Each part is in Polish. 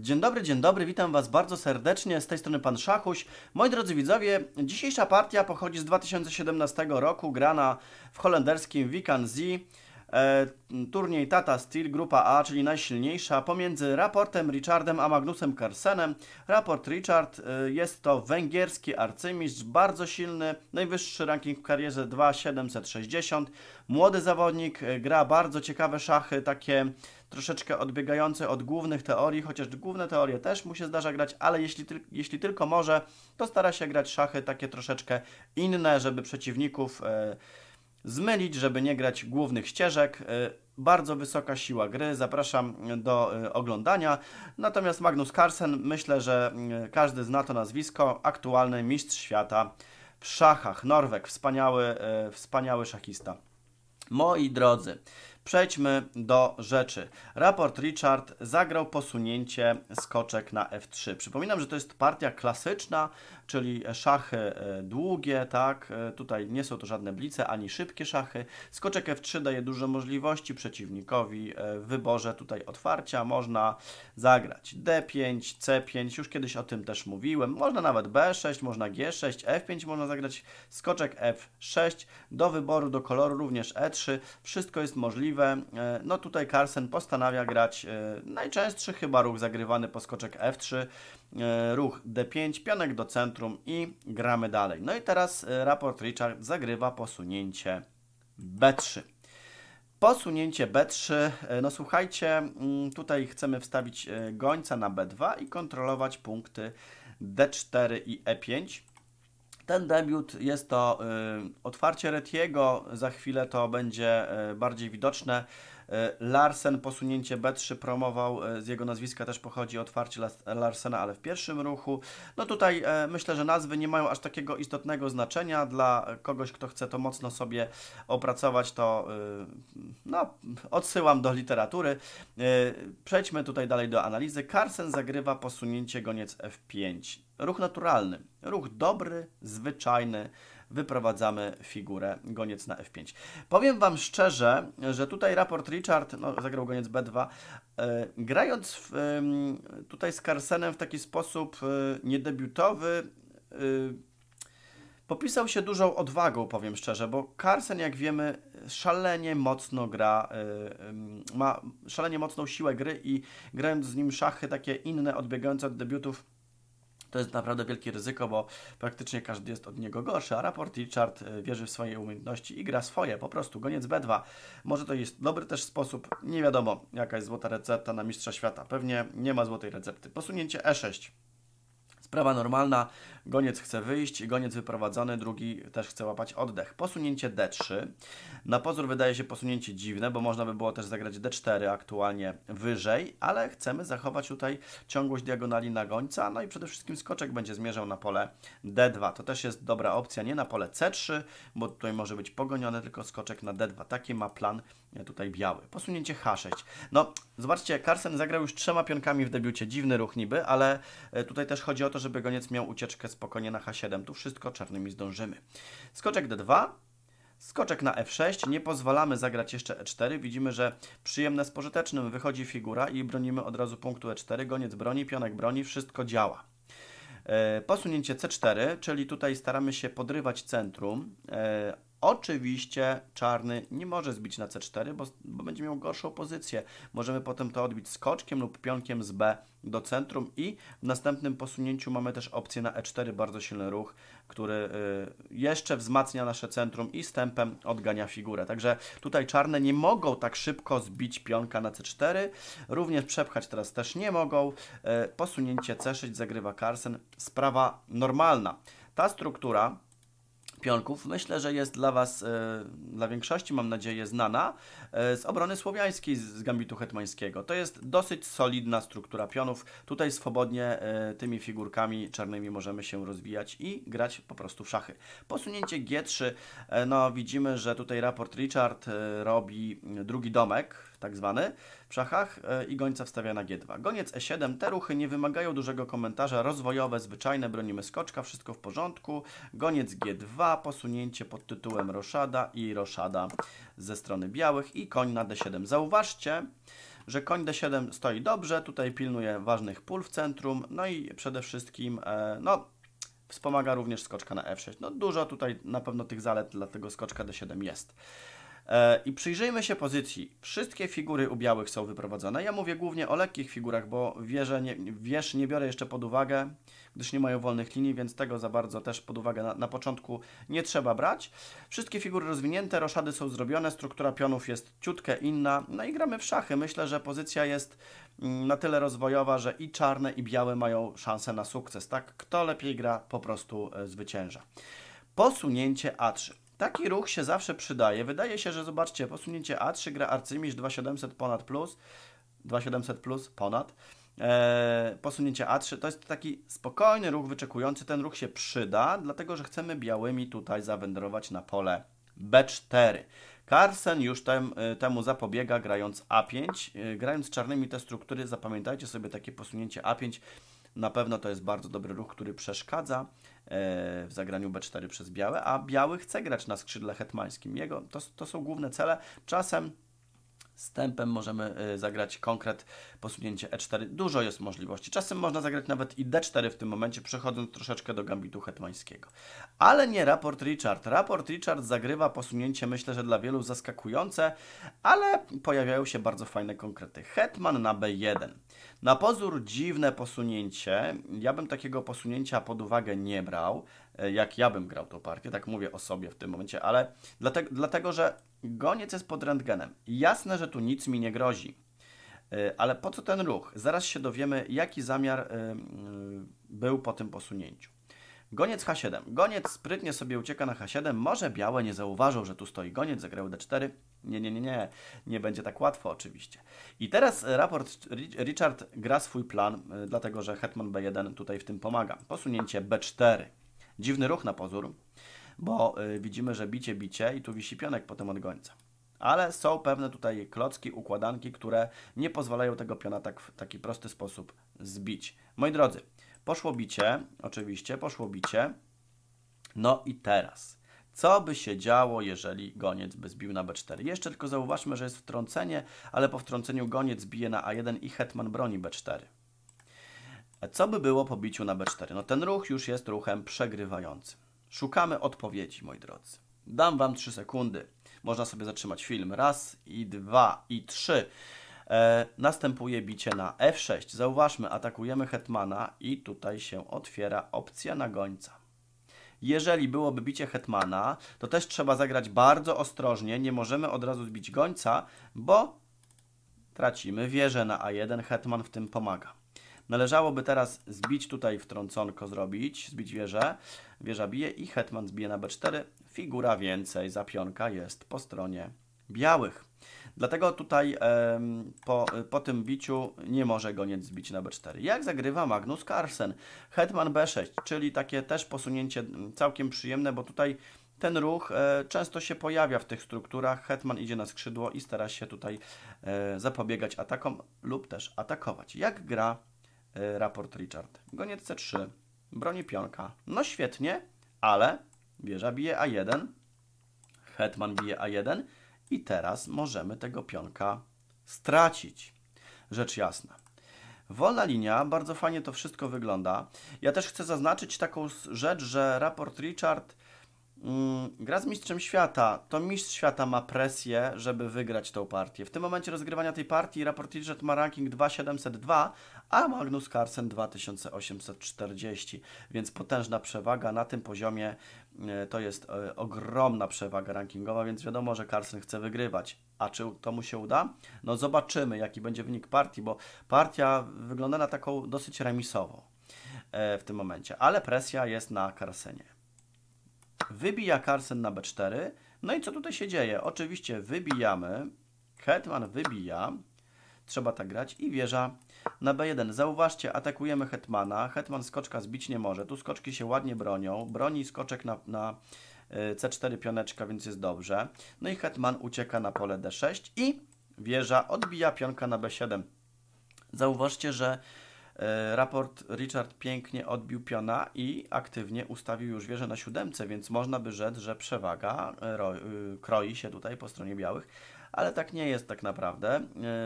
Dzień dobry, dzień dobry, witam Was bardzo serdecznie, z tej strony Pan Szachuś. Moi drodzy widzowie, dzisiejsza partia pochodzi z 2017 roku, grana w holenderskim Wikan Zee. E, turniej Tata Steel Grupa A, czyli najsilniejsza, pomiędzy raportem Richardem a Magnusem Carsenem. Raport Richard e, jest to węgierski arcymistrz, bardzo silny, najwyższy ranking w karierze 2760. Młody zawodnik, e, gra bardzo ciekawe szachy, takie troszeczkę odbiegające od głównych teorii, chociaż główne teorie też mu się zdarza grać, ale jeśli, tyl jeśli tylko może, to stara się grać szachy takie troszeczkę inne, żeby przeciwników... E zmylić, żeby nie grać głównych ścieżek. E, bardzo wysoka siła gry, zapraszam do e, oglądania. Natomiast Magnus Carlsen, myślę, że e, każdy zna to nazwisko, aktualny mistrz świata w szachach. Norweg, wspaniały, wspaniały szachista. Moi drodzy, Przejdźmy do rzeczy. Raport Richard zagrał posunięcie skoczek na F3. Przypominam, że to jest partia klasyczna czyli szachy e, długie, tak? E, tutaj nie są to żadne blice ani szybkie szachy. Skoczek F3 daje duże możliwości przeciwnikowi e, w wyborze tutaj otwarcia. Można zagrać D5, C5, już kiedyś o tym też mówiłem. Można nawet B6, można G6, F5 można zagrać, skoczek F6, do wyboru, do koloru również E3. Wszystko jest możliwe. No tutaj Carlsen postanawia grać najczęstszy chyba ruch zagrywany po skoczek F3, E, ruch D5, pionek do centrum i gramy dalej. No i teraz e, raport Richard zagrywa posunięcie B3. Posunięcie B3, e, no słuchajcie, mm, tutaj chcemy wstawić gońca na B2 i kontrolować punkty D4 i E5. Ten debiut jest to y, otwarcie Retiego, za chwilę to będzie y, bardziej widoczne. E, Larsen posunięcie B3 promował, e, z jego nazwiska też pochodzi otwarcie Larsena, ale w pierwszym ruchu. No tutaj e, myślę, że nazwy nie mają aż takiego istotnego znaczenia dla kogoś, kto chce to mocno sobie opracować, to no, odsyłam do literatury. Przejdźmy tutaj dalej do analizy. Carsen zagrywa posunięcie goniec F5. Ruch naturalny, ruch dobry, zwyczajny, wyprowadzamy figurę goniec na F5. Powiem Wam szczerze, że tutaj raport Richard, no, zagrał goniec B2, yy, e, grając w, yy, tutaj z Carsenem w taki sposób yy, niedebiutowy, e, popisał się dużą odwagą, powiem szczerze, bo Carsen, jak wiemy, szalenie mocno gra, ma szalenie mocną siłę gry i grając z nim szachy takie inne, odbiegające od debiutów, to jest naprawdę wielkie ryzyko, bo praktycznie każdy jest od niego gorszy, a raport Richard e, wierzy w swoje umiejętności i gra swoje, po prostu, goniec B2. Może to jest dobry też sposób, nie wiadomo jaka jest złota recepta na mistrza świata, pewnie nie ma złotej recepty. Posunięcie E6. Sprawa normalna, goniec chce wyjść, goniec wyprowadzony, drugi też chce łapać oddech. Posunięcie D3. Na pozór wydaje się posunięcie dziwne, bo można by było też zagrać D4 aktualnie wyżej, ale chcemy zachować tutaj ciągłość diagonali na gońca, no i przede wszystkim skoczek będzie zmierzał na pole D2. To też jest dobra opcja, nie na pole C3, bo tutaj może być pogoniony tylko skoczek na D2. Taki ma plan e, tutaj biały. Posunięcie H6. No, zobaczcie, Carson zagrał już trzema pionkami w debiucie. Dziwny ruch niby, ale e, tutaj też chodzi o to, żeby goniec miał ucieczkę spokojnie na H7. Tu wszystko czarnymi zdążymy. Skoczek D2. Skoczek na F6. Nie pozwalamy zagrać jeszcze E4. Widzimy, że przyjemne z pożytecznym wychodzi figura i bronimy od razu punktu E4. Goniec broni, pionek broni, wszystko działa. E, posunięcie C4, czyli tutaj staramy się podrywać centrum e, Oczywiście czarny nie może zbić na C4, bo, bo, będzie miał gorszą pozycję. Możemy potem to odbić skoczkiem lub pionkiem z B do centrum i w następnym posunięciu mamy też opcję na E4, bardzo silny ruch, który y, jeszcze wzmacnia nasze centrum i stępem odgania figurę. Także tutaj czarne nie mogą tak szybko zbić pionka na C4, również przepchać teraz też nie mogą. Y, posunięcie C6 zagrywa Carson. sprawa normalna. Ta struktura pionków, myślę, że jest dla Was, e, dla większości mam nadzieję, znana e, z obrony słowiańskiej z gambitu hetmańskiego. To jest dosyć solidna struktura pionów. Tutaj swobodnie e, tymi figurkami czarnymi możemy się rozwijać i grać po prostu w szachy. Posunięcie G3, no widzimy, że tutaj raport Richard robi drugi domek, tak zwany, w szachach e, i gońca wstawia na G2. Goniec E7, te ruchy nie wymagają dużego komentarza, rozwojowe, zwyczajne, bronimy skoczka, wszystko w porządku. Goniec G2, posunięcie pod tytułem roszada i roszada ze strony białych i koń na D7. Zauważcie, że koń D7 stoi dobrze, tutaj pilnuje ważnych pól w centrum, no i przede wszystkim, e, no, wspomaga również skoczka na F6. No dużo tutaj na pewno tych zalet dla tego skoczka D7 jest. E, I przyjrzyjmy się pozycji. Wszystkie figury u białych są wyprowadzone. Ja mówię głównie o lekkich figurach, bo wieżę nie, nie biorę jeszcze pod uwagę, gdyż nie mają wolnych linii, więc tego za bardzo też pod uwagę na, na początku nie trzeba brać. Wszystkie figury rozwinięte, roszady są zrobione, struktura pionów jest ciutkę inna. No i gramy w szachy. Myślę, że pozycja jest mm, na tyle rozwojowa, że i czarne, i białe mają szansę na sukces. Tak, kto lepiej gra, po prostu e, zwycięża. Posunięcie A3. Taki ruch się zawsze przydaje. Wydaje się, że zobaczcie, posunięcie A3 gra arcymistrz 2700 ponad plus, 2700 plus ponad. Eee, posunięcie A3 to jest taki spokojny ruch wyczekujący. Ten ruch się przyda, dlatego że chcemy białymi tutaj zawędrować na pole B4. Carlsen już tem, e, temu zapobiega grając A5. E, grając czarnymi te struktury, zapamiętajcie sobie takie posunięcie A5. Na pewno to jest bardzo dobry ruch, który przeszkadza E, w zagraniu B4 przez białe, a biały chce grać na skrzydle hetmańskim. Jego, to, to są główne cele. Czasem z tempem możemy y, zagrać konkret, posunięcie e4. Dużo jest możliwości. Czasem można zagrać nawet i d4 w tym momencie, przechodząc troszeczkę do gambitu hetmańskiego. Ale nie raport Richard. Raport Richard zagrywa posunięcie, myślę, że dla wielu zaskakujące, ale pojawiają się bardzo fajne konkrety. Hetman na b1. Na pozór dziwne posunięcie. Ja bym takiego posunięcia pod uwagę nie brał. E, jak ja bym grał tą partię, tak mówię o sobie w tym momencie, ale dlatego, dlatego że goniec jest pod rentgenem. Jasne, że tu nic mi nie grozi, e, ale po co ten ruch? Zaraz się dowiemy, jaki zamiar e, był po tym posunięciu. Goniec H7. Goniec sprytnie sobie ucieka na H7. Może białe nie zauważą, że tu stoi goniec, zagrał D4. Nie, nie, nie, nie. Nie będzie tak łatwo oczywiście. I teraz raport Richard gra swój plan, dlatego że hetman B1 tutaj w tym pomaga. Posunięcie B4. Dziwny ruch na pozór, bo y, widzimy, że bicie, bicie i tu wisi pionek potem od gońca. Ale są pewne tutaj klocki, układanki, które nie pozwalają tego piona tak w taki prosty sposób zbić. Moi drodzy, poszło bicie, oczywiście, poszło bicie. No i teraz co by się działo, jeżeli goniec by zbił na b4. Jeszcze tylko zauważmy, że jest wtrącenie, ale po wtrąceniu goniec bije na a1 i hetman broni b4. Co by było po biciu na B4? No ten ruch już jest ruchem przegrywającym. Szukamy odpowiedzi, moi drodzy. Dam Wam 3 sekundy. Można sobie zatrzymać film. Raz i dwa i trzy. E, następuje bicie na F6. Zauważmy, atakujemy hetmana i tutaj się otwiera opcja na gońca. Jeżeli byłoby bicie hetmana, to też trzeba zagrać bardzo ostrożnie. Nie możemy od razu zbić gońca, bo tracimy wieżę na A1. Hetman w tym pomaga. Należałoby teraz zbić tutaj wtrąconko zrobić, zbić wieżę. Wieża bije i hetman zbije na b4. Figura więcej, zapionka jest po stronie białych. Dlatego tutaj po, po tym biciu nie może goniec zbić na b4. Jak zagrywa Magnus Carlsen? Hetman b6, czyli takie też posunięcie mm, całkiem przyjemne, bo tutaj ten ruch e, często się pojawia w tych strukturach. Hetman idzie na skrzydło i stara się tutaj e, zapobiegać atakom lub też atakować. Jak gra Y, raport Richard. Goniec C3. Broni pionka. No świetnie, ale wieża bije A1. Hetman bije A1. I teraz możemy tego pionka stracić. Rzecz jasna. Wolna linia, bardzo fajnie to wszystko wygląda. Ja też chcę zaznaczyć taką rzecz, że raport Richard Mm, gra z mistrzem świata, to mistrz świata ma presję, żeby wygrać tą partię. W tym momencie rozgrywania tej partii Raport Tidget ma ranking 2702, a Magnus Carlsen 2840, więc potężna przewaga na tym poziomie. E, to jest e, ogromna przewaga rankingowa, więc wiadomo, że Carlsen chce wygrywać. A czy to mu się uda? No zobaczymy, jaki będzie wynik partii, bo partia wygląda na taką dosyć remisową e, w tym momencie, ale presja jest na Carlsenie. Wybija Carson na B4. No i co tutaj się dzieje? Oczywiście wybijamy. Hetman wybija. Trzeba tak grać. I wieża na B1. Zauważcie, atakujemy Hetmana. Hetman skoczka zbić nie może. Tu skoczki się ładnie bronią. Broni skoczek na, na e, C4 pioneczka, więc jest dobrze. No i Hetman ucieka na pole D6 i wieża odbija pionka na B7. Zauważcie, że E, raport Richard pięknie odbił piona i aktywnie ustawił już wieżę na siódemce, więc można by rzec, że przewaga e, e, kroi się tutaj po stronie białych. Ale tak nie jest tak naprawdę,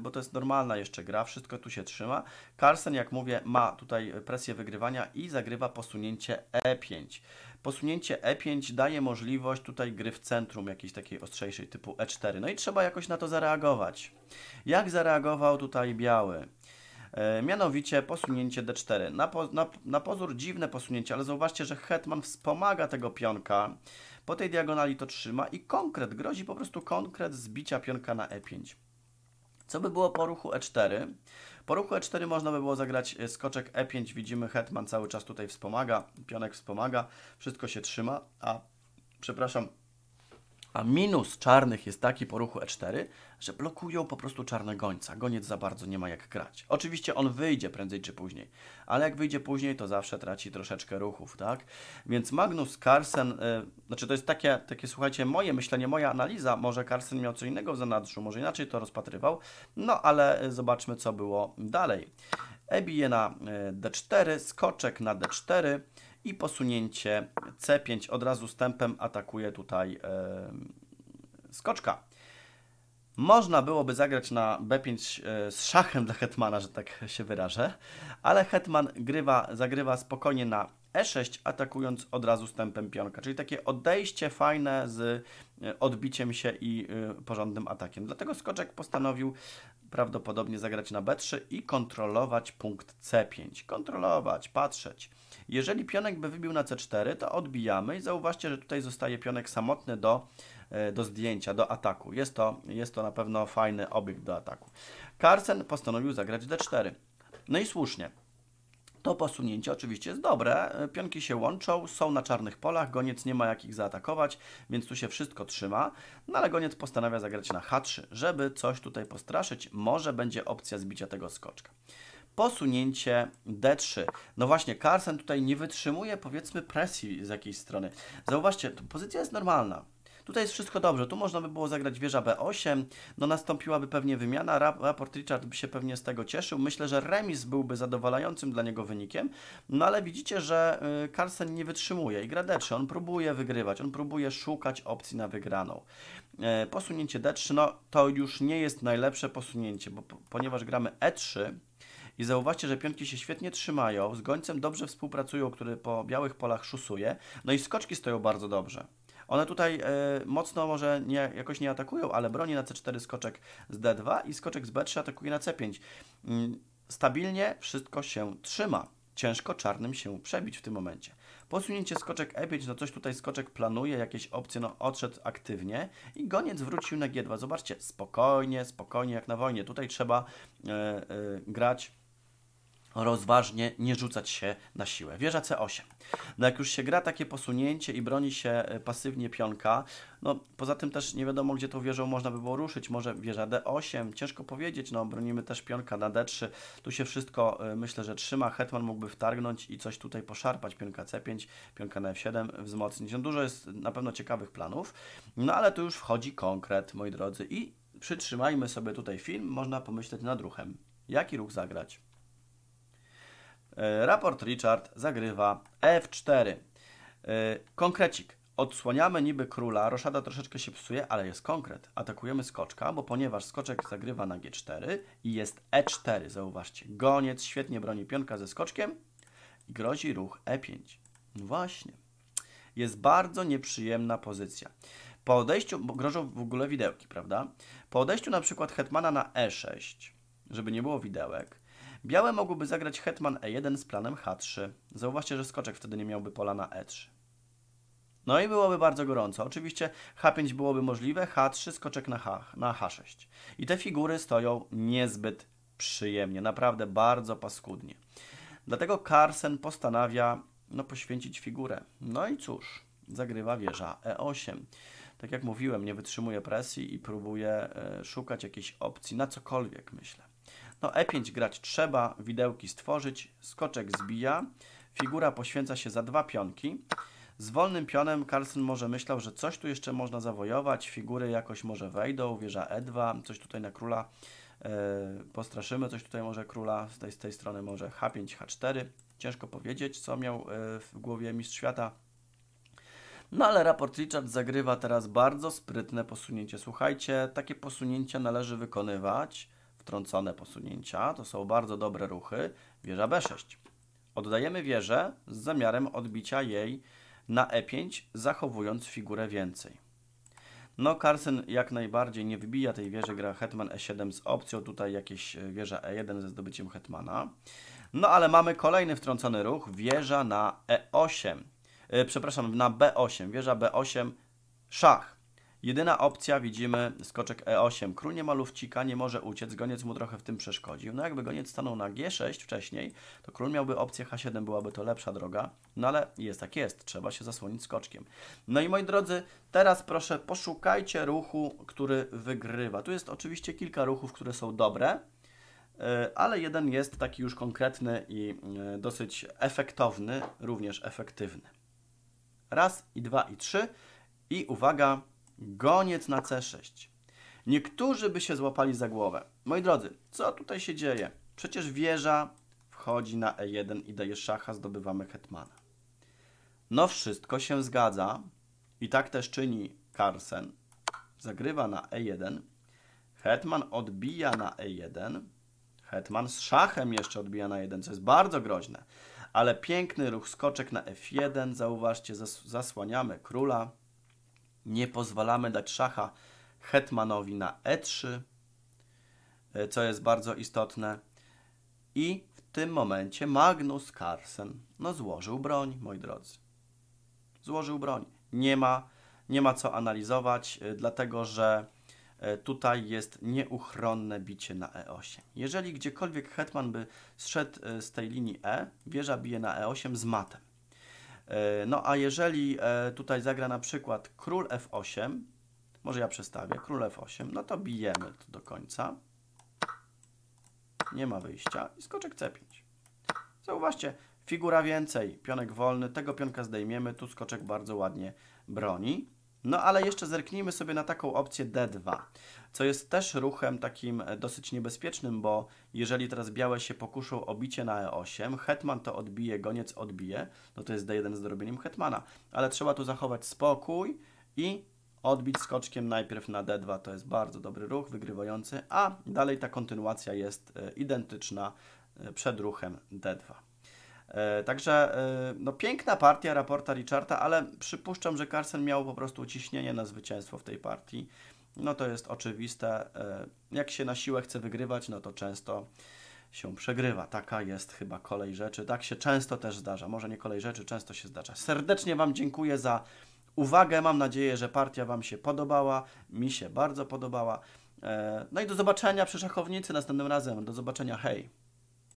bo to jest normalna jeszcze gra, wszystko tu się trzyma. Carlsen, jak mówię, ma tutaj presję wygrywania i zagrywa posunięcie E5. Posunięcie E5 daje możliwość tutaj gry w centrum jakiejś takiej ostrzejszej typu E4. No i trzeba jakoś na to zareagować. Jak zareagował tutaj biały? E, mianowicie posunięcie d4. Na, po, na, na pozór dziwne posunięcie, ale zauważcie, że hetman wspomaga tego pionka. Po tej diagonali to trzyma i konkret, grozi po prostu konkret zbicia pionka na e5. Co by było po ruchu e4? Po ruchu e4 można by było zagrać e, skoczek e5. Widzimy, hetman cały czas tutaj wspomaga, pionek wspomaga, wszystko się trzyma, a przepraszam, a minus czarnych jest taki po ruchu E4, że blokują po prostu czarne gońca. Goniec za bardzo nie ma jak grać. Oczywiście on wyjdzie prędzej czy później, ale jak wyjdzie później, to zawsze traci troszeczkę ruchów, tak? Więc Magnus Carlsen, yy, znaczy to jest takie, takie, słuchajcie, moje myślenie, moja analiza. Może Carlsen miał co innego w zanadrzu, może inaczej to rozpatrywał, no ale e, zobaczmy, co było dalej. Ebije na e, D4, skoczek na D4, i posunięcie C5. Od razu stępem atakuje tutaj skoczka. Można byłoby zagrać na B5 e, z szachem dla hetmana, że tak się wyrażę, ale hetman grywa, zagrywa spokojnie na e6, atakując od razu stępem pionka. Czyli takie odejście fajne z e, odbiciem się i e, porządnym atakiem. Dlatego skoczek postanowił prawdopodobnie zagrać na b3 i kontrolować punkt c5. Kontrolować, patrzeć. Jeżeli pionek by wybił na c4, to odbijamy i zauważcie, że tutaj zostaje pionek samotny do, e, do zdjęcia, do ataku. Jest to, jest to na pewno fajny obiekt do ataku. Carlsen postanowił zagrać d4. No i słusznie. To posunięcie oczywiście jest dobre, pionki się łączą, są na czarnych polach, goniec nie ma jak ich zaatakować, więc tu się wszystko trzyma, no ale goniec postanawia zagrać na H3, żeby coś tutaj postraszyć, może będzie opcja zbicia tego skoczka posunięcie D3. No właśnie, Carson tutaj nie wytrzymuje powiedzmy presji z jakiejś strony. Zauważcie, pozycja jest normalna. Tutaj jest wszystko dobrze. Tu można by było zagrać wieża B8. No nastąpiłaby pewnie wymiana. Raport Richard by się pewnie z tego cieszył. Myślę, że remis byłby zadowalającym dla niego wynikiem. No ale widzicie, że y, Carlsen nie wytrzymuje i gra D3. On próbuje wygrywać. On próbuje szukać opcji na wygraną. E, posunięcie D3, no to już nie jest najlepsze posunięcie, bo ponieważ gramy E3, i zauważcie, że pionki się świetnie trzymają, z gońcem dobrze współpracują, który po białych polach szusuje, no i skoczki stoją bardzo dobrze. One tutaj e, mocno może nie, jakoś nie atakują, ale broni na C4 skoczek z D2 i skoczek z B3 atakuje na C5. Mm, stabilnie wszystko się trzyma. Ciężko czarnym się przebić w tym momencie. Posunięcie skoczek E5, no coś tutaj skoczek planuje, jakieś opcje, no odszedł aktywnie i goniec wrócił na G2. Zobaczcie, spokojnie, spokojnie jak na wojnie. Tutaj trzeba e, e, grać rozważnie, nie rzucać się na siłę. Wieża C8. No jak już się gra takie posunięcie i broni się e, pasywnie pionka, no poza tym też nie wiadomo, gdzie tą wieżą można by było ruszyć. Może wieża D8, ciężko powiedzieć, no bronimy też pionka na D3. Tu się wszystko e, myślę, że trzyma. Hetman mógłby wtargnąć i coś tutaj poszarpać. Pionka C5, pionka na F7 wzmocnić. No dużo jest na pewno ciekawych planów, no ale tu już wchodzi konkret, moi drodzy. I przytrzymajmy sobie tutaj film, można pomyśleć nad ruchem. Jaki ruch zagrać? E, raport Richard zagrywa F4. E, konkrecik. Odsłaniamy niby króla, roszada troszeczkę się psuje, ale jest konkret. Atakujemy skoczka, bo ponieważ skoczek zagrywa na G4 i jest E4, zauważcie. Goniec świetnie broni pionka ze skoczkiem i grozi ruch E5. No właśnie. Jest bardzo nieprzyjemna pozycja. Po odejściu, bo grożą w ogóle widełki, prawda? Po odejściu na przykład hetmana na E6, żeby nie było widełek, Białe mogłyby zagrać hetman e1 z planem h3. Zauważcie, że skoczek wtedy nie miałby pola na e3. No i byłoby bardzo gorąco. Oczywiście h5 byłoby możliwe, h3 skoczek na, h, na h6. I te figury stoją niezbyt przyjemnie, naprawdę bardzo paskudnie. Dlatego Carsen postanawia no, poświęcić figurę. No i cóż, zagrywa wieża e8 tak jak mówiłem, nie wytrzymuje presji i próbuje e, szukać jakiejś opcji na cokolwiek, myślę. No e5 grać trzeba, widełki stworzyć, skoczek zbija, figura poświęca się za dwa pionki. Z wolnym pionem Carlsen może myślał, że coś tu jeszcze można zawojować, figury jakoś może wejdą, wieża e2, coś tutaj na króla yy, postraszymy, coś tutaj może króla, z tej, z tej strony może h5, h4. Ciężko powiedzieć, co miał yy, w głowie mistrz świata. No ale raport Richard zagrywa teraz bardzo sprytne posunięcie. Słuchajcie, takie posunięcia należy wykonywać wtrącone posunięcia. To są bardzo dobre ruchy. Wieża B6. Oddajemy wieżę z zamiarem odbicia jej na E5, zachowując figurę więcej. No, Carson jak najbardziej nie wybija tej wieży, gra Hetman E7 z opcją, tutaj jakieś e, wieża E1 ze zdobyciem Hetmana. No, ale mamy kolejny wtrącony ruch, wieża na E8, e, przepraszam, na B8, wieża B8, szach. Jedyna opcja, widzimy skoczek E8. Król nie ma lufcika, nie może uciec, goniec mu trochę w tym przeszkodził. No jakby goniec stanął na G6 wcześniej, to król miałby opcję H7, byłaby to lepsza droga. No ale jest tak jest, trzeba się zasłonić skoczkiem. No i moi drodzy, teraz proszę poszukajcie ruchu, który wygrywa. Tu jest oczywiście kilka ruchów, które są dobre, e, ale jeden jest taki już konkretny i e, dosyć efektowny, również efektywny. Raz i dwa i trzy. I uwaga, Goniec na C6. Niektórzy by się złapali za głowę. Moi drodzy, co tutaj się dzieje? Przecież wieża wchodzi na E1 i daje szacha, zdobywamy hetmana. No wszystko się zgadza i tak też czyni Carlsen. Zagrywa na E1. Hetman odbija na E1. Hetman z szachem jeszcze odbija na 1, co jest bardzo groźne. Ale piękny ruch skoczek na F1. Zauważcie, zasłaniamy króla. Nie pozwalamy dać szacha hetmanowi na e3, e, co jest bardzo istotne. I w tym momencie Magnus Carlsen no, złożył broń, moi drodzy. Złożył broń. Nie ma, nie ma co analizować, e, dlatego że e, tutaj jest nieuchronne bicie na E8. Jeżeli gdziekolwiek hetman by zszedł z tej linii E, wieża bije na E8 z matem. E, no a jeżeli e, tutaj zagra na przykład król f8, może ja przestawię, król f8, no to bijemy to do końca. Nie ma wyjścia i skoczek c5. Zauważcie, figura więcej, pionek wolny, tego pionka zdejmiemy, tu skoczek bardzo ładnie broni. No ale jeszcze zerknijmy sobie na taką opcję D2, co jest też ruchem takim e, dosyć niebezpiecznym, bo jeżeli teraz białe się pokuszą o bicie na E8, hetman to odbije, goniec odbije, no to jest D1 z dorobieniem hetmana, ale trzeba tu zachować spokój i odbić skoczkiem najpierw na D2, to jest bardzo dobry ruch, wygrywający, a dalej ta kontynuacja jest e, identyczna e, przed ruchem D2. E, także e, no, piękna partia raporta Richarda, ale przypuszczam, że Carson miał po prostu ciśnienie na zwycięstwo w tej partii. No to jest oczywiste. E, jak się na siłę chce wygrywać, no to często się przegrywa. Taka jest chyba kolej rzeczy. Tak się często też zdarza. Może nie kolej rzeczy, często się zdarza. Serdecznie Wam dziękuję za uwagę. Mam nadzieję, że partia Wam się podobała. Mi się bardzo podobała. No i do zobaczenia przy szachownicy następnym razem. Do zobaczenia. Hej!